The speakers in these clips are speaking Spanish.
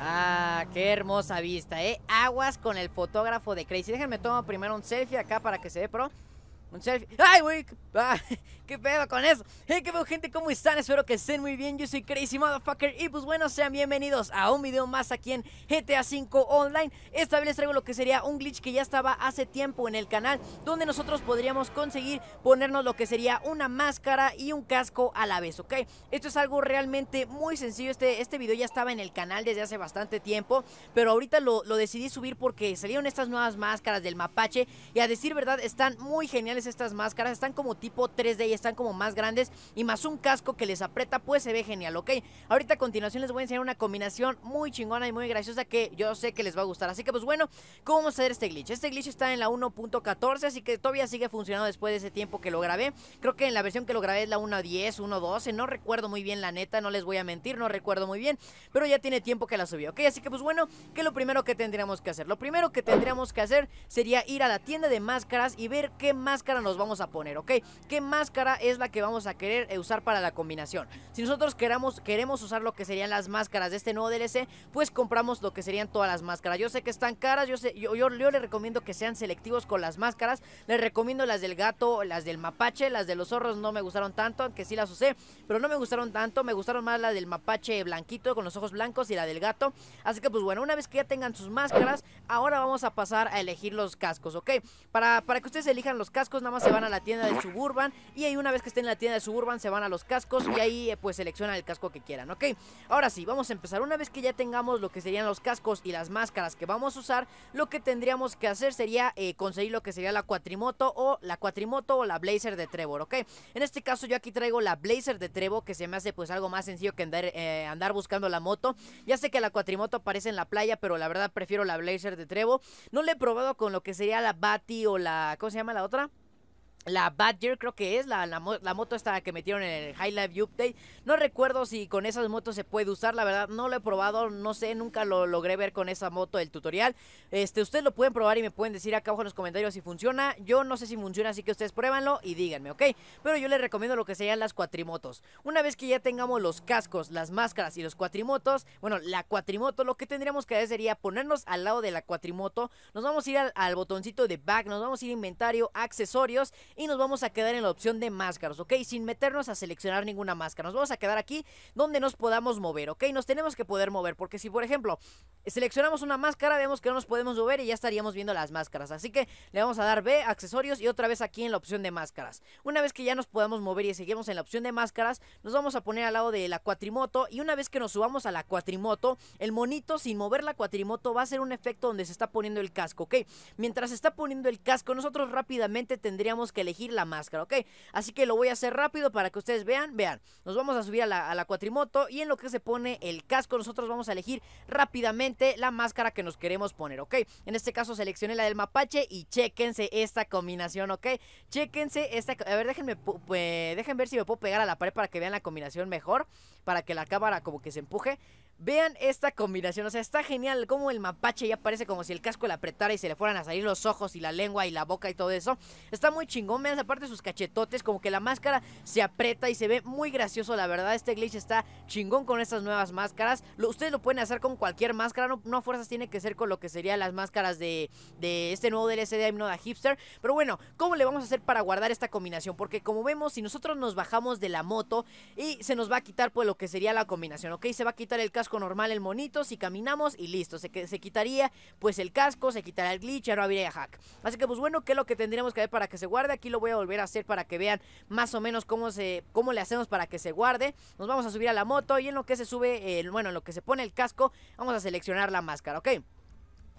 Ah, qué hermosa vista, ¿eh? Aguas con el fotógrafo de Crazy. Déjenme tomar primero un selfie acá para que se ve pro. Un selfie. ¡Ay, güey! ¡Ah! ¡Qué pedo con eso! ¡Hey, qué pedo, gente! ¿Cómo están? Espero que estén muy bien. Yo soy Crazy Motherfucker. Y pues bueno, sean bienvenidos a un video más aquí en GTA V Online. Esta vez les traigo lo que sería un glitch que ya estaba hace tiempo en el canal. Donde nosotros podríamos conseguir ponernos lo que sería una máscara y un casco a la vez, ¿ok? Esto es algo realmente muy sencillo. Este, este video ya estaba en el canal desde hace bastante tiempo. Pero ahorita lo, lo decidí subir porque salieron estas nuevas máscaras del mapache. Y a decir verdad, están muy geniales estas máscaras. Están como tipo 3D y están como más grandes. Y más un casco que les aprieta, pues se ve genial, ¿ok? Ahorita a continuación les voy a enseñar una combinación muy chingona y muy graciosa que yo sé que les va a gustar. Así que pues bueno, ¿cómo vamos a hacer este glitch? Este glitch está en la 1.14, así que todavía sigue funcionando después de ese tiempo que lo grabé. Creo que en la versión que lo grabé es la 1.10, 1.12. No recuerdo muy bien, la neta, no les voy a mentir, no recuerdo muy bien. Pero ya tiene tiempo que la subí, ¿ok? Así que pues bueno, ¿qué es lo primero que tendríamos que hacer? Lo primero que tendríamos que hacer sería ir a la tienda de máscaras y ver qué máscaras nos vamos a poner, ¿ok? ¿Qué máscara es la que vamos a querer eh, usar para la combinación? Si nosotros queramos, queremos usar lo que serían las máscaras de este nuevo DLC, pues compramos lo que serían todas las máscaras. Yo sé que están caras, yo, yo, yo, les recomiendo que sean selectivos con las máscaras. Les recomiendo las del gato, las del mapache, las de los zorros no me gustaron tanto, aunque sí las usé, pero no me gustaron tanto. Me gustaron más las del mapache blanquito con los ojos blancos y la del gato. Así que pues bueno, una vez que ya tengan sus máscaras, ahora vamos a pasar a elegir los cascos, ¿ok? Para, para que ustedes elijan los cascos nada más se van a la tienda de Suburban y ahí una vez que estén en la tienda de Suburban se van a los cascos y ahí eh, pues seleccionan el casco que quieran, ¿ok? Ahora sí, vamos a empezar. Una vez que ya tengamos lo que serían los cascos y las máscaras que vamos a usar, lo que tendríamos que hacer sería eh, conseguir lo que sería la cuatrimoto o la cuatrimoto o la blazer de Trevor, ¿ok? En este caso yo aquí traigo la blazer de Trevor que se me hace pues algo más sencillo que andar, eh, andar buscando la moto. Ya sé que la cuatrimoto aparece en la playa, pero la verdad prefiero la blazer de Trevo. No le he probado con lo que sería la Bati o la... ¿Cómo se llama la otra? la Badger creo que es, la, moto esta que metieron en el High Life Update. No recuerdo si con esas motos se puede usar, la verdad no lo he probado, no sé, nunca lo logré ver con esa moto el tutorial. Este, ustedes lo pueden probar y me pueden decir acá abajo en los comentarios si funciona. Yo no sé si funciona, así que ustedes pruébanlo y díganme, ¿ok? Pero yo les recomiendo lo que serían las cuatrimotos. Una vez que ya tengamos los cascos, las máscaras y los cuatrimotos, bueno, la cuatrimoto, lo que tendríamos que hacer sería ponernos al lado de la cuatrimoto, nos vamos a ir al, al botoncito de back, nos vamos a ir a inventario, accesorios y nos vamos a quedar en la opción de máscaras, ¿ok? Sin meternos a seleccionar ninguna máscara. Nos vamos a quedar aquí donde nos podamos mover, ¿ok? Nos tenemos que poder mover porque si, por ejemplo, Seleccionamos una máscara, vemos que no nos podemos mover y ya estaríamos viendo las máscaras. Así que le vamos a dar B, accesorios y otra vez aquí en la opción de máscaras. Una vez que ya nos podamos mover y seguimos en la opción de máscaras, nos vamos a poner al lado de la cuatrimoto y una vez que nos subamos a la cuatrimoto, el monito sin mover la cuatrimoto va a ser un efecto donde se está poniendo el casco, ¿ok? Mientras se está poniendo el casco, nosotros rápidamente tendríamos que elegir la máscara, ¿ok? Así que lo voy a hacer rápido para que ustedes vean, vean. Nos vamos a subir a la, a la cuatrimoto y en lo que se pone el casco, nosotros vamos a elegir rápidamente la máscara que nos queremos poner, ¿ok? En este caso seleccioné la del mapache y chequense esta combinación, ¿ok? Chequense esta... A ver, déjenme... Pues, eh, dejen ver si me puedo pegar a la pared para que vean la combinación mejor, para que la cámara como que se empuje. Vean esta combinación, o sea, está genial como el mapache ya parece como si el casco le apretara y se le fueran a salir los ojos y la lengua y la boca y todo eso. Está muy chingón, vean aparte sus cachetotes, como que la máscara se aprieta y se ve muy gracioso, la verdad, este glitch está chingón con estas nuevas máscaras. ustedes lo pueden hacer con cualquier máscara, no, a fuerzas tiene que ser con lo que serían las máscaras de, de este nuevo DLC de a Hipster. Pero bueno, ¿cómo le vamos a hacer para guardar esta combinación? Porque como vemos, si nosotros nos bajamos de la moto y se nos va a quitar pues lo que sería la combinación, ¿ok? Se va a quitar el casco con normal el monito, si caminamos y listo, se, se quitaría pues el casco, se quitará el glitch, ya no habría hack. Así que pues bueno, que es lo que tendríamos que ver para que se guarde, aquí lo voy a volver a hacer para que vean más o menos cómo, se, cómo le hacemos para que se guarde. Nos vamos a subir a la moto y en lo que se sube, bueno, en lo que se pone el casco, vamos a seleccionar la máscara, ¿ok?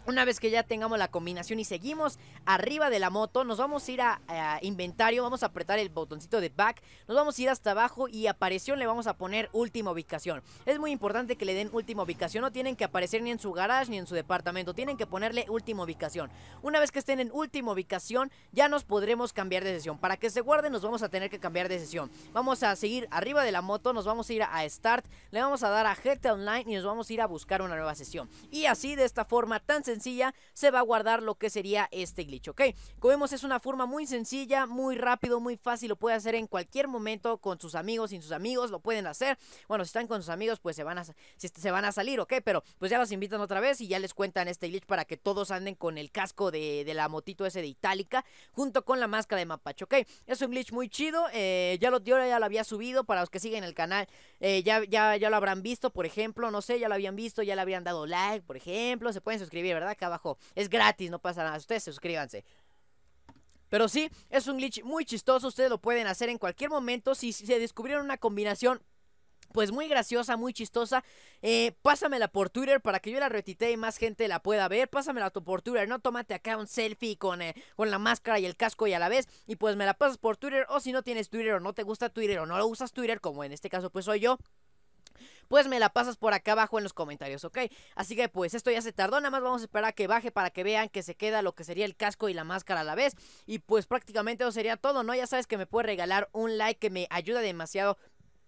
Una vez que ya tengamos la combinación y seguimos arriba de la moto, nos vamos a ir a, inventario, vamos a apretar el botoncito de back, nos vamos a ir hasta abajo y aparición le vamos a poner última ubicación. Es muy importante que le den última ubicación, no tienen que aparecer ni en su garage ni en su departamento, tienen que ponerle última ubicación. Una vez que estén en última ubicación, ya nos podremos cambiar de sesión. Para que se guarden nos vamos a tener que cambiar de sesión. Vamos a seguir arriba de la moto, nos vamos a ir a Start, le vamos a dar a get Online y nos vamos a ir a buscar una nueva sesión. Y así de esta forma tan sencilla se va a guardar lo que sería este glitch, ¿ok? Como vemos es una forma muy sencilla, muy rápido, muy fácil, lo puede hacer en cualquier momento con sus amigos, sin sus amigos, lo pueden hacer. Bueno, si están con sus amigos pues se van a, se van a salir, ¿ok? Pero pues ya los invitan otra vez y ya les cuentan este glitch para que todos anden con el casco de, la motito ese de Itálica junto con la máscara de mapacho, ¿ok? Es un glitch muy chido, eh, ya lo, yo ya lo había subido para los que siguen el canal, eh, ya, ya, ya lo habrán visto, por ejemplo, no sé, ya lo habían visto, ya le habrían dado like, por ejemplo, se pueden suscribir, ¿verdad? Acá abajo. Es gratis, no pasa nada. Ustedes suscríbanse. Pero sí, es un glitch muy chistoso. Ustedes lo pueden hacer en cualquier momento. Si, se descubrieron una combinación pues muy graciosa, muy chistosa. Eh, pásamela por Twitter para que yo la retite y más gente la pueda ver. Pásamela por Twitter, no tómate acá un selfie con, eh, con la máscara y el casco y a la vez. Y pues me la pasas por Twitter o si no tienes Twitter o no te gusta Twitter o no lo usas Twitter, como en este caso pues soy yo pues me la pasas por acá abajo en los comentarios, ¿ok? Así que pues esto ya se tardó, nada más vamos a esperar a que baje para que vean que se queda lo que sería el casco y la máscara a la vez. Y pues prácticamente eso sería todo, ¿no? Ya sabes que me puedes regalar un like que me ayuda demasiado.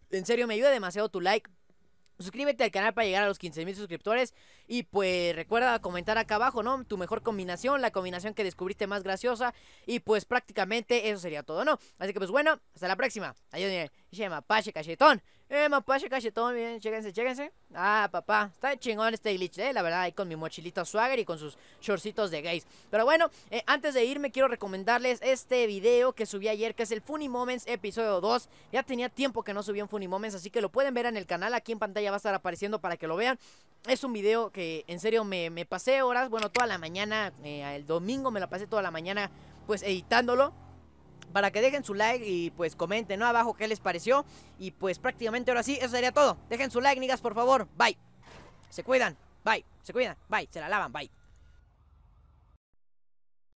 En serio, me ayuda demasiado tu like. Suscríbete al canal para llegar a los 15.000 suscriptores. Y pues recuerda comentar acá abajo, ¿no? Tu mejor combinación, la combinación que descubriste más graciosa. Y pues prácticamente eso sería todo, ¿no? Así que pues bueno, hasta la próxima. Adiós, Che, mapache cachetón. Eh, mapache cachetón, bien, chéquense, chéquense. Ah, papá, está chingón este glitch, eh, la verdad, ahí con mi mochilita swagger y con sus shortcitos de gays. Pero bueno, eh, antes de irme quiero recomendarles este video que subí ayer, que es el Funny Moments episodio 2. Ya tenía tiempo que no subía un Funny Moments, así que lo pueden ver en el canal, aquí en pantalla va a estar apareciendo para que lo vean. Es un video que en serio me, pasé horas, bueno, toda la mañana, eh, el domingo me lo pasé toda la mañana pues editándolo para que dejen su like y pues comenten ¿no? abajo qué les pareció. Y pues prácticamente ahora sí, eso sería todo. Dejen su like, niggas, por favor. Bye. Se cuidan. Bye. Se cuidan. Bye. Se la lavan. Bye.